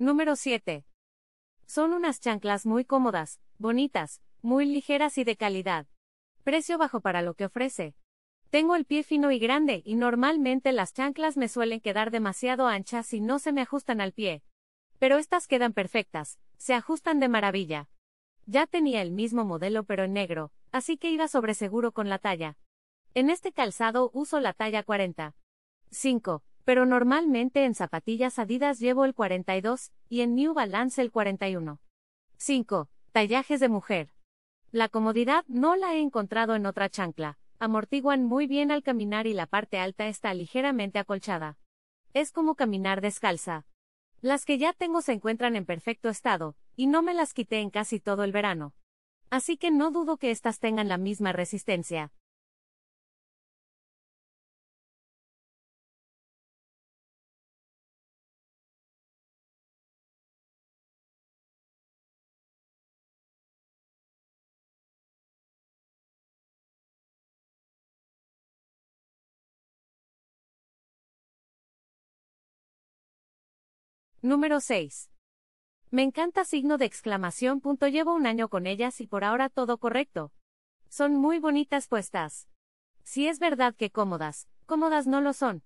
Número 7. Son unas chanclas muy cómodas, bonitas, muy ligeras y de calidad. Precio bajo para lo que ofrece. Tengo el pie fino y grande y normalmente las chanclas me suelen quedar demasiado anchas y no se me ajustan al pie. Pero estas quedan perfectas, se ajustan de maravilla. Ya tenía el mismo modelo pero en negro, así que iba sobre seguro con la talla. En este calzado uso la talla 40. 5 pero normalmente en zapatillas Adidas llevo el 42 y en New Balance el 41. 5. Tallajes de mujer. La comodidad no la he encontrado en otra chancla, amortiguan muy bien al caminar y la parte alta está ligeramente acolchada. Es como caminar descalza. Las que ya tengo se encuentran en perfecto estado, y no me las quité en casi todo el verano. Así que no dudo que estas tengan la misma resistencia, Número 6. Me encanta signo de exclamación. Punto. Llevo un año con ellas y por ahora todo correcto. Son muy bonitas puestas. Si es verdad que cómodas, cómodas no lo son.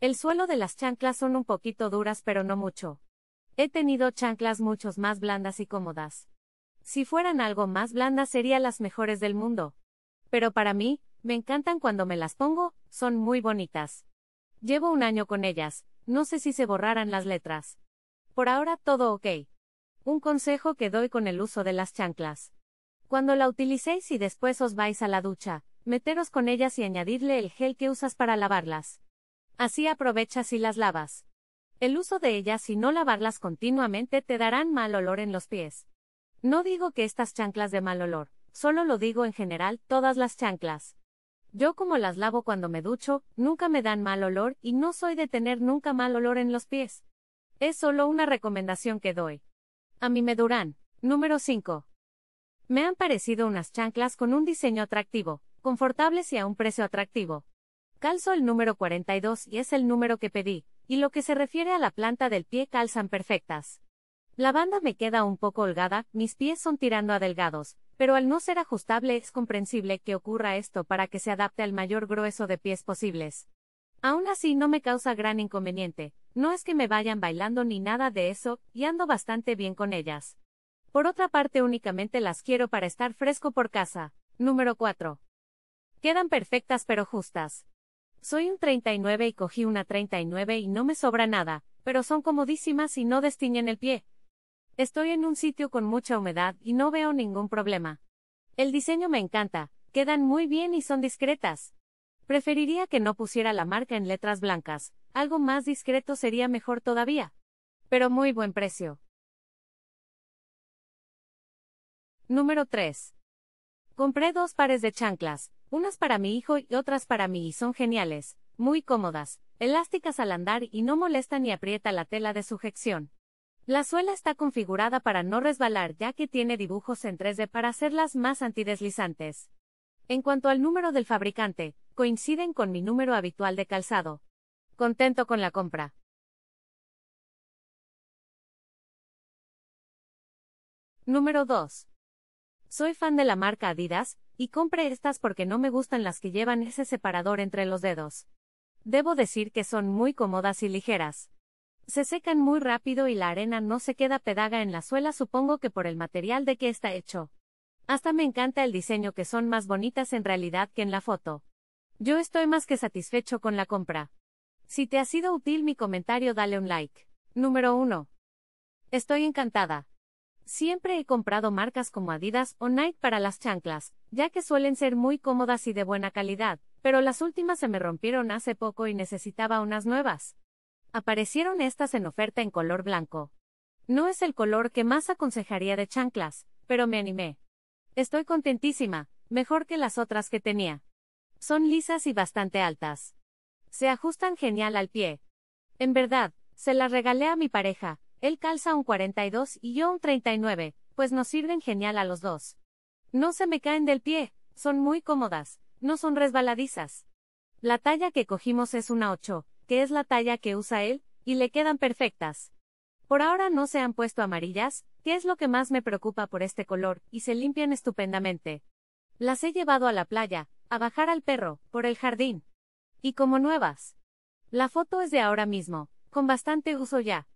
El suelo de las chanclas son un poquito duras pero no mucho. He tenido chanclas muchos más blandas y cómodas. Si fueran algo más blandas serían las mejores del mundo. Pero para mí, me encantan cuando me las pongo, son muy bonitas. Llevo un año con ellas, no sé si se borraran las letras. Por ahora todo ok. Un consejo que doy con el uso de las chanclas. Cuando la utilicéis y después os vais a la ducha, meteros con ellas y añadirle el gel que usas para lavarlas. Así aprovechas y las lavas. El uso de ellas y no lavarlas continuamente te darán mal olor en los pies. No digo que estas chanclas de mal olor, solo lo digo en general todas las chanclas. Yo como las lavo cuando me ducho, nunca me dan mal olor y no soy de tener nunca mal olor en los pies. Es solo una recomendación que doy. A mí me duran. Número 5. Me han parecido unas chanclas con un diseño atractivo, confortables y a un precio atractivo. Calzo el número 42 y es el número que pedí, y lo que se refiere a la planta del pie calzan perfectas. La banda me queda un poco holgada, mis pies son tirando a delgados, pero al no ser ajustable es comprensible que ocurra esto para que se adapte al mayor grueso de pies posibles. Aún así no me causa gran inconveniente, no es que me vayan bailando ni nada de eso, y ando bastante bien con ellas. Por otra parte, únicamente las quiero para estar fresco por casa. Número 4. Quedan perfectas pero justas. Soy un 39 y cogí una 39 y no me sobra nada, pero son comodísimas y no destiñen el pie. Estoy en un sitio con mucha humedad y no veo ningún problema. El diseño me encanta, quedan muy bien y son discretas. Preferiría que no pusiera la marca en letras blancas, algo más discreto sería mejor todavía. Pero muy buen precio. Número 3. Compré dos pares de chanclas, unas para mi hijo y otras para mí y son geniales, muy cómodas, elásticas al andar y no molesta ni aprieta la tela de sujeción. La suela está configurada para no resbalar ya que tiene dibujos en 3D para hacerlas más antideslizantes. En cuanto al número del fabricante, coinciden con mi número habitual de calzado. Contento con la compra. Número 2. Soy fan de la marca Adidas, y compré estas porque no me gustan las que llevan ese separador entre los dedos. Debo decir que son muy cómodas y ligeras. Se secan muy rápido y la arena no se queda pedaga en la suela supongo que por el material de que está hecho. Hasta me encanta el diseño que son más bonitas en realidad que en la foto. Yo estoy más que satisfecho con la compra. Si te ha sido útil mi comentario, dale un like. Número 1. Estoy encantada. Siempre he comprado marcas como Adidas o Nike para las chanclas, ya que suelen ser muy cómodas y de buena calidad, pero las últimas se me rompieron hace poco y necesitaba unas nuevas. Aparecieron estas en oferta en color blanco. No es el color que más aconsejaría de chanclas, pero me animé. Estoy contentísima, mejor que las otras que tenía. Son lisas y bastante altas. Se ajustan genial al pie. En verdad, se las regalé a mi pareja, él calza un 42 y yo un 39, pues nos sirven genial a los dos. No se me caen del pie, son muy cómodas, no son resbaladizas. La talla que cogimos es una 8, que es la talla que usa él, y le quedan perfectas. Por ahora no se han puesto amarillas, que es lo que más me preocupa por este color, y se limpian estupendamente. Las he llevado a la playa, a bajar al perro, por el jardín. Y como nuevas. La foto es de ahora mismo, con bastante uso ya.